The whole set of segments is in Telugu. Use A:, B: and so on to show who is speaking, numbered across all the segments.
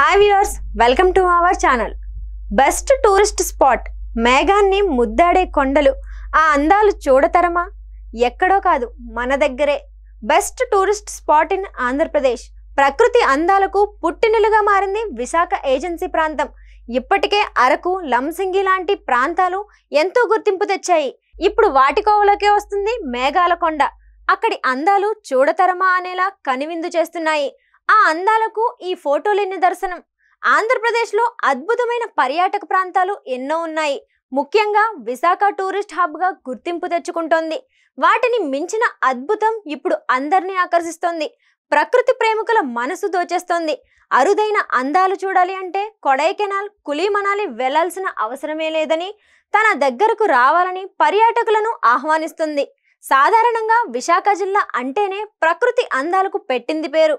A: hi viewers welcome to our channel best tourist spot మేఘాన్ని ముద్దాడే కొండలు ఆ అందాలు చూడతరమా ఎక్కడో కాదు మన దగ్గరే best tourist spot in Andhra Pradesh ప్రకృతి అందాలకు పుట్టినలుగా మారింది విశాఖ ఏజెన్సీ ప్రాంతం ఇప్పటికే అరకు లంసింగి లాంటి ప్రాంతాలు ఎంతో గుర్తింపు తెచ్చాయి ఇప్పుడు వాటికోవలోకే వస్తుంది మేఘాల కొండ అక్కడి అందాలు చూడతరమా అనేలా కనివిందు చేస్తున్నాయి ఆ అందాలకు ఈ ఫోటోలు నిదర్శనం ఆంధ్రప్రదేశ్లో అద్భుతమైన పర్యాటక ప్రాంతాలు ఎన్నో ఉన్నాయి ముఖ్యంగా విశాఖ టూరిస్ట్ హబ్గా గుర్తింపు తెచ్చుకుంటోంది వాటిని మించిన అద్భుతం ఇప్పుడు అందరినీ ఆకర్షిస్తోంది ప్రకృతి ప్రేమికుల మనసు దోచేస్తోంది అరుదైన అందాలు చూడాలి అంటే కొడైకెనాల్ కులీమనాలి వెళ్లాల్సిన అవసరమే లేదని తన దగ్గరకు రావాలని పర్యాటకులను ఆహ్వానిస్తుంది సాధారణంగా విశాఖ జిల్లా అంటేనే ప్రకృతి అందాలకు పెట్టింది పేరు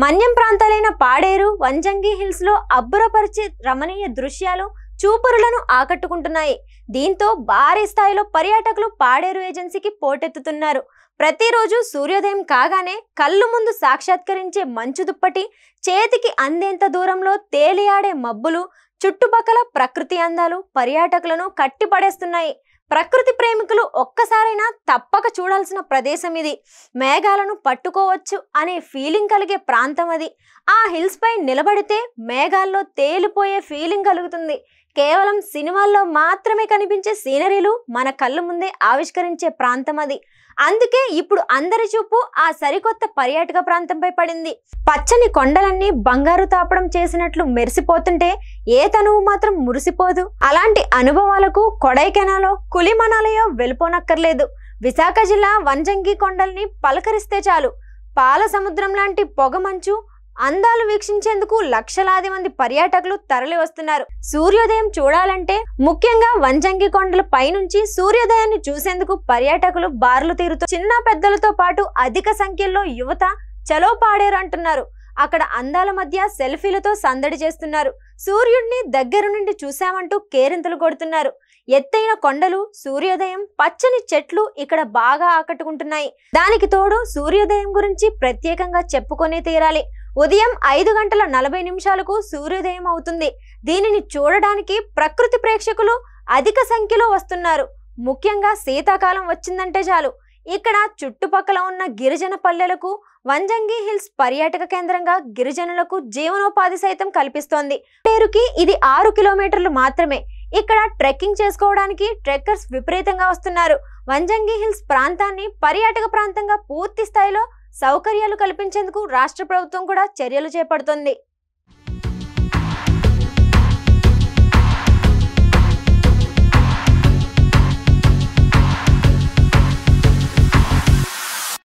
A: మన్యం ప్రాంతాలైన పాడేరు వంజంగి హిల్స్ లో అబ్బురపరిచే రమణీయ దృశ్యాలు చూపరులను ఆకట్టుకుంటున్నాయి దీంతో భారీ స్థాయిలో పర్యాటకులు పాడేరు ఏజెన్సీకి పోటెత్తుతున్నారు ప్రతిరోజు సూర్యోదయం కాగానే కళ్ళు ముందు సాక్షాత్కరించే మంచు దుప్పటి చేతికి అందేంత దూరంలో తేలియాడే మబ్బులు చుట్టుపక్కల ప్రకృతి అందాలు పర్యాటకులను కట్టిపడేస్తున్నాయి ప్రకృతి ప్రేమికులు ఒక్కసారైనా తప్పక చూడాల్సిన ప్రదేశం ఇది మేఘాలను పట్టుకోవచ్చు అనే ఫీలింగ్ కలిగే ప్రాంతం అది ఆ హిల్స్ పై నిలబడితే మేఘాల్లో తేలిపోయే ఫీలింగ్ కలుగుతుంది కేవలం సినిమాల్లో మాత్రమే కనిపించే సీనరీలు మన కళ్ళ ముందే ఆవిష్కరించే ప్రాంతం అది అందుకే ఇప్పుడు అందరి చూపు ఆ సరికొత్త పర్యాటక ప్రాంతంపై పడింది పచ్చని కొండలన్నీ బంగారు తాపడం చేసినట్లు మెరిసిపోతుంటే ఏ తనువు మాత్రం మురిసిపోదు అలాంటి అనుభవాలకు కొడైకెనాలో కులిమనాలయో వెళ్ళిపోనక్కర్లేదు విశాఖ జిల్లా వంజంగి కొండల్ని పలకరిస్తే చాలు పాల సముద్రం లాంటి పొగమంచు అందాలు వీక్షించేందుకు లక్షలాది మంది పర్యాటకులు తరలి వస్తున్నారు సూర్యోదయం చూడాలంటే ముఖ్యంగా వంజంగి కొండల పైనుంచి సూర్యోదయాన్ని చూసేందుకు పర్యాటకులు బార్లు తీరుతూ చిన్న పెద్దలతో పాటు అధిక సంఖ్యలో యువత చలో పాడేరు అంటున్నారు అక్కడ అందాల మధ్య సెల్ఫీలతో సందడి చేస్తున్నారు సూర్యుడిని దగ్గర నుండి చూశామంటూ కేరింతలు కొడుతున్నారు ఎత్తైన కొండలు సూర్యోదయం పచ్చని చెట్లు ఇక్కడ బాగా ఆకట్టుకుంటున్నాయి దానికి తోడు సూర్యోదయం గురించి ప్రత్యేకంగా చెప్పుకొనే తీరాలి ఉదయం ఐదు గంటల నలభై నిమిషాలకు సూర్యోదయం అవుతుంది దీనిని చూడడానికి ప్రకృతి ప్రేక్షకులు అధిక సంఖ్యలో వస్తున్నారు ముఖ్యంగా శీతాకాలం వచ్చిందంటే చాలు ఇక్కడ చుట్టుపక్కల ఉన్న గిరిజన పల్లెలకు వంజంగి హిల్స్ పర్యాటక కేంద్రంగా గిరిజనులకు జీవనోపాధి సైతం కల్పిస్తోంది పేరుకి ఇది ఆరు కిలోమీటర్లు మాత్రమే ఇక్కడ ట్రెక్కింగ్ చేసుకోవడానికి ట్రెక్కర్స్ విపరీతంగా వస్తున్నారు వంజంగి హిల్స్ ప్రాంతాన్ని పర్యాటక ప్రాంతంగా పూర్తి స్థాయిలో సౌకర్యాలు కల్పించేందుకు రాష్ట్ర ప్రభుత్వం కూడా చర్యలు చేపడుతోంది